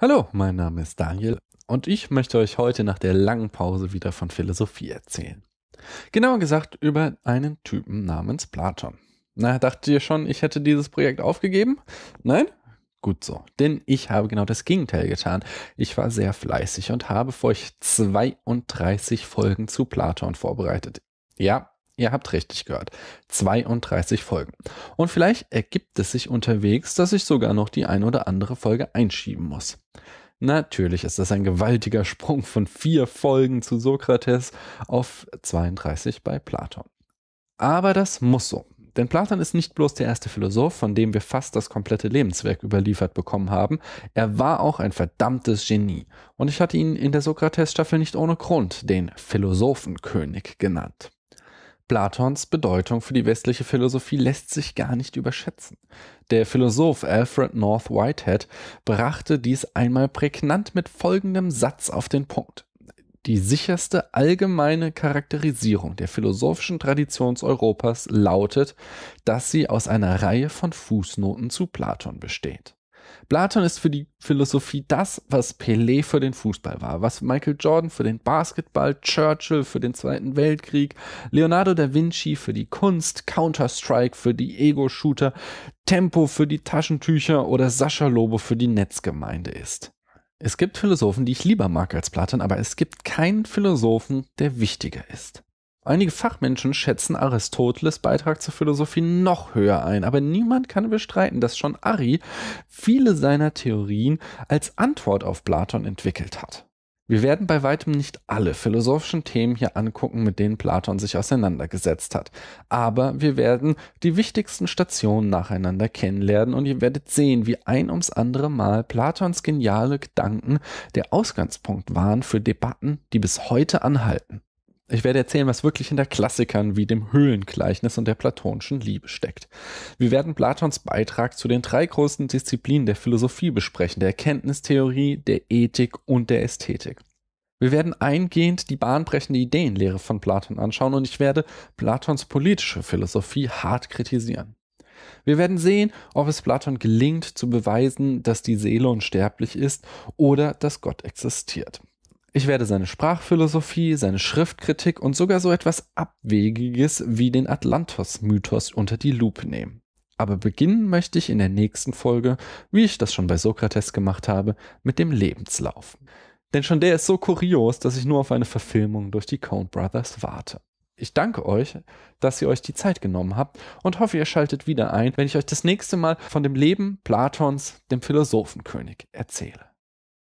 Hallo, mein Name ist Daniel und ich möchte euch heute nach der langen Pause wieder von Philosophie erzählen. Genauer gesagt über einen Typen namens Platon. Na, dachtet ihr schon, ich hätte dieses Projekt aufgegeben? Nein? Gut so, denn ich habe genau das Gegenteil getan. Ich war sehr fleißig und habe für euch 32 Folgen zu Platon vorbereitet. Ja, Ihr habt richtig gehört. 32 Folgen. Und vielleicht ergibt es sich unterwegs, dass ich sogar noch die ein oder andere Folge einschieben muss. Natürlich ist das ein gewaltiger Sprung von vier Folgen zu Sokrates auf 32 bei Platon. Aber das muss so. Denn Platon ist nicht bloß der erste Philosoph, von dem wir fast das komplette Lebenswerk überliefert bekommen haben, er war auch ein verdammtes Genie. Und ich hatte ihn in der Sokrates-Staffel nicht ohne Grund den Philosophenkönig genannt. Platons Bedeutung für die westliche Philosophie lässt sich gar nicht überschätzen. Der Philosoph Alfred North Whitehead brachte dies einmal prägnant mit folgendem Satz auf den Punkt. Die sicherste allgemeine Charakterisierung der philosophischen Tradition Europas lautet, dass sie aus einer Reihe von Fußnoten zu Platon besteht. Platon ist für die Philosophie das, was Pelé für den Fußball war, was Michael Jordan für den Basketball, Churchill für den Zweiten Weltkrieg, Leonardo da Vinci für die Kunst, Counter-Strike für die Ego-Shooter, Tempo für die Taschentücher oder Sascha Lobo für die Netzgemeinde ist. Es gibt Philosophen, die ich lieber mag als Platon, aber es gibt keinen Philosophen, der wichtiger ist. Einige Fachmenschen schätzen Aristoteles Beitrag zur Philosophie noch höher ein, aber niemand kann bestreiten, dass schon Ari viele seiner Theorien als Antwort auf Platon entwickelt hat. Wir werden bei weitem nicht alle philosophischen Themen hier angucken, mit denen Platon sich auseinandergesetzt hat, aber wir werden die wichtigsten Stationen nacheinander kennenlernen und ihr werdet sehen, wie ein ums andere Mal Platons geniale Gedanken der Ausgangspunkt waren für Debatten, die bis heute anhalten. Ich werde erzählen, was wirklich hinter Klassikern wie dem Höhlengleichnis und der platonischen Liebe steckt. Wir werden Platons Beitrag zu den drei großen Disziplinen der Philosophie besprechen, der Erkenntnistheorie, der Ethik und der Ästhetik. Wir werden eingehend die bahnbrechende Ideenlehre von Platon anschauen und ich werde Platons politische Philosophie hart kritisieren. Wir werden sehen, ob es Platon gelingt zu beweisen, dass die Seele unsterblich ist oder dass Gott existiert. Ich werde seine Sprachphilosophie, seine Schriftkritik und sogar so etwas Abwegiges wie den Atlantos-Mythos unter die Lupe nehmen. Aber beginnen möchte ich in der nächsten Folge, wie ich das schon bei Sokrates gemacht habe, mit dem Lebenslauf. Denn schon der ist so kurios, dass ich nur auf eine Verfilmung durch die Coen Brothers warte. Ich danke euch, dass ihr euch die Zeit genommen habt und hoffe, ihr schaltet wieder ein, wenn ich euch das nächste Mal von dem Leben Platons, dem Philosophenkönig, erzähle.